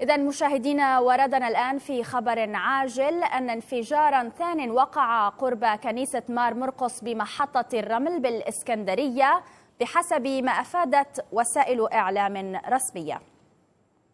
إذا مشاهدينا وردنا الآن في خبر عاجل أن انفجارا ثان وقع قرب كنيسة مار مرقص بمحطة الرمل بالإسكندرية بحسب ما أفادت وسائل إعلام رسمية